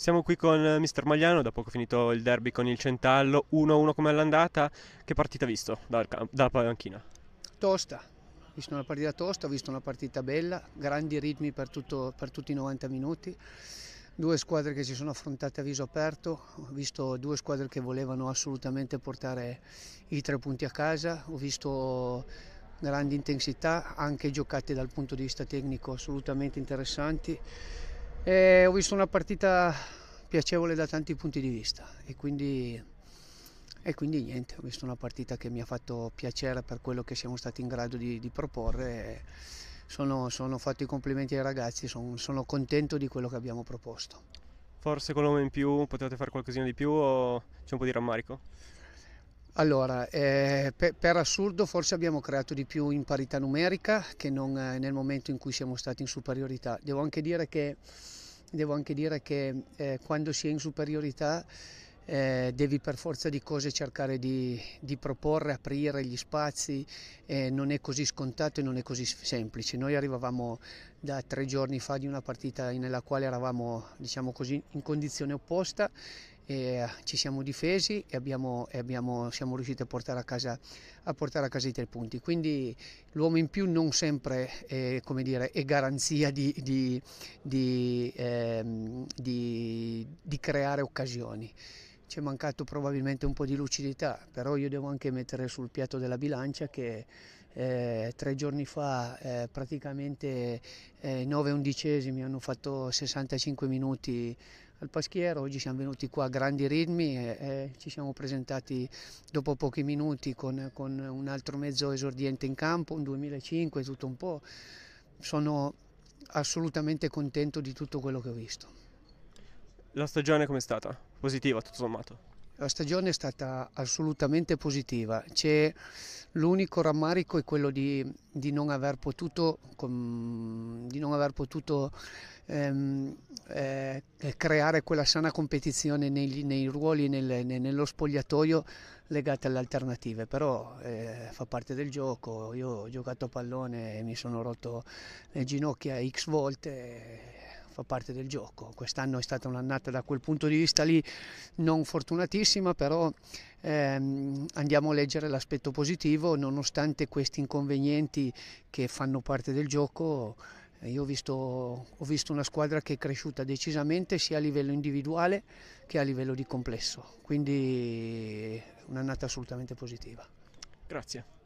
Siamo qui con eh, Mister Magliano, da poco finito il derby con il Centallo, 1-1 come all'andata, che partita hai visto dal dalla panchina? Tosta, ho visto una partita tosta, ho visto una partita bella, grandi ritmi per, tutto, per tutti i 90 minuti, due squadre che si sono affrontate a viso aperto, ho visto due squadre che volevano assolutamente portare i tre punti a casa, ho visto grandi intensità, anche giocate dal punto di vista tecnico assolutamente interessanti. E ho visto una partita piacevole da tanti punti di vista e quindi, e quindi niente, ho visto una partita che mi ha fatto piacere per quello che siamo stati in grado di, di proporre. Sono, sono, fatto i complimenti ai ragazzi, sono, sono contento di quello che abbiamo proposto. Forse con l'uomo in più potete fare qualcosina di più o c'è un po' di rammarico? Allora, eh, per, per, assurdo forse abbiamo creato di più in parità numerica che non eh, nel momento in cui siamo stati in superiorità. Devo anche dire che devo anche dire che eh, quando si è in superiorità eh, devi per forza di cose cercare di, di proporre, aprire gli spazi, eh, non è così scontato e non è così semplice. Noi arrivavamo da tre giorni fa di una partita nella quale eravamo diciamo così, in condizione opposta e eh, ci siamo difesi e, abbiamo, e abbiamo, siamo riusciti a portare a, casa, a portare a, casa, i tre punti. Quindi l'uomo in più non sempre è, dire, è garanzia di, di, di, ehm, di creare occasioni ci è mancato probabilmente un po' di lucidità, però io devo anche mettere sul piatto della bilancia che eh, tre giorni fa eh, praticamente eh, 9 undicesimi hanno fatto 65 minuti al Paschiero, oggi siamo venuti qua a grandi ritmi e, e ci siamo presentati dopo pochi minuti con, con, un altro mezzo esordiente in campo, un 2005, tutto un po'. Sono assolutamente contento di tutto quello che ho visto. La stagione com'è stata? Positiva tutto sommato? La stagione è stata assolutamente positiva, l'unico rammarico è quello di, di, non aver potuto, di non aver potuto ehm, eh, eh creare quella sana competizione nei, nei ruoli, nel, nello spogliatoio legata alle alternative, però eh, fa parte del gioco, io ho giocato a pallone e mi sono rotto le ginocchia x volte fa parte del gioco. Quest'anno è stata un'annata da quel punto di vista lì non fortunatissima, però ehm, andiamo a leggere l'aspetto positivo, nonostante questi inconvenienti che fanno parte del gioco. Io ho visto, ho visto, una squadra che è cresciuta decisamente sia a livello individuale che a livello di complesso, quindi un'annata assolutamente positiva. Grazie.